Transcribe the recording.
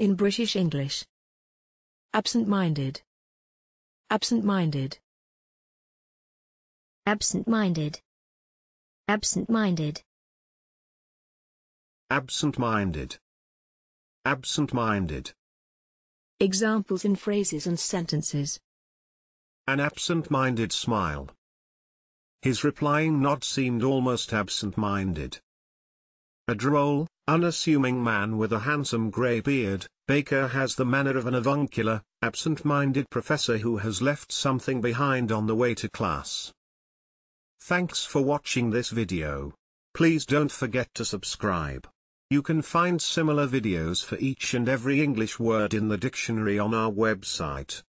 in British English. Absent-minded. Absent-minded. Absent-minded. Absent-minded. Absent-minded. Absent-minded. Examples in phrases and sentences. An absent-minded smile. His replying nod seemed almost absent-minded. A droll, unassuming man with a handsome grey beard, Baker has the manner of an avuncular, absent-minded professor who has left something behind on the way to class. Thanks for watching this video. Please don't forget to subscribe. You can find similar videos for each and every English word in the dictionary on our website.